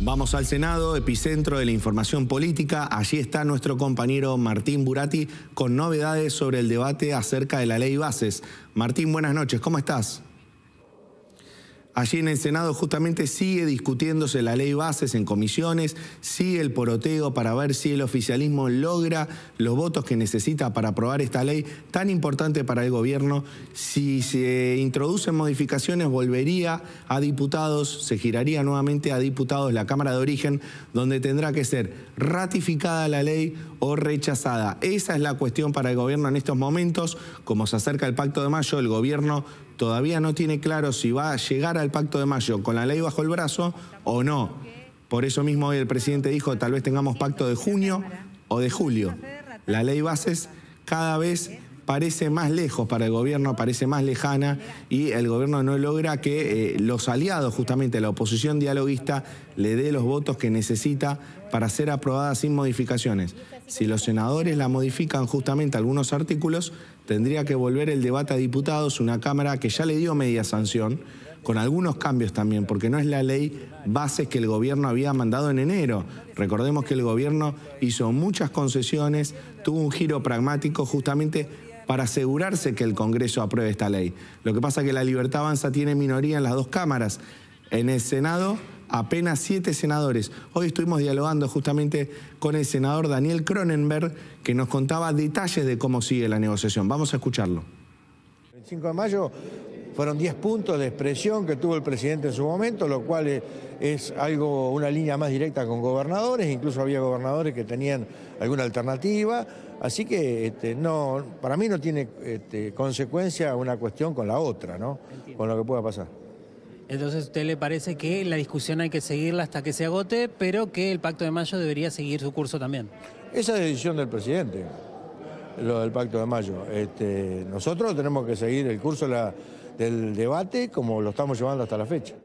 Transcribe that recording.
Vamos al Senado, epicentro de la información política. Allí está nuestro compañero Martín Buratti con novedades sobre el debate acerca de la ley bases. Martín, buenas noches, ¿cómo estás? Allí en el Senado justamente sigue discutiéndose la ley bases en comisiones, sigue el poroteo para ver si el oficialismo logra los votos que necesita para aprobar esta ley tan importante para el gobierno. Si se introducen modificaciones volvería a diputados, se giraría nuevamente a diputados la Cámara de Origen, donde tendrá que ser ratificada la ley o rechazada. Esa es la cuestión para el gobierno en estos momentos. Como se acerca el pacto de mayo, el gobierno todavía no tiene claro si va a llegar al pacto de mayo con la ley bajo el brazo o no. Por eso mismo hoy el presidente dijo, tal vez tengamos pacto de junio o de julio. La ley bases cada vez parece más lejos para el gobierno, parece más lejana y el gobierno no logra que eh, los aliados, justamente la oposición dialoguista, le dé los votos que necesita para ser aprobada sin modificaciones. Si los senadores la modifican justamente algunos artículos, tendría que volver el debate a diputados, una Cámara que ya le dio media sanción, con algunos cambios también, porque no es la ley base que el gobierno había mandado en enero. Recordemos que el gobierno hizo muchas concesiones, tuvo un giro pragmático justamente para asegurarse que el Congreso apruebe esta ley. Lo que pasa es que la Libertad Avanza tiene minoría en las dos cámaras. En el Senado apenas siete senadores. Hoy estuvimos dialogando justamente con el senador Daniel Cronenberg, que nos contaba detalles de cómo sigue la negociación. Vamos a escucharlo. El de mayo fueron 10 puntos de expresión que tuvo el presidente en su momento, lo cual es algo, una línea más directa con gobernadores, incluso había gobernadores que tenían alguna alternativa. Así que este, no, para mí no tiene este, consecuencia una cuestión con la otra, ¿no? Con lo que pueda pasar. Entonces, usted le parece que la discusión hay que seguirla hasta que se agote, pero que el Pacto de Mayo debería seguir su curso también? Esa es decisión del presidente, lo del Pacto de Mayo. Este, nosotros tenemos que seguir el curso de la del debate como lo estamos llevando hasta la fecha.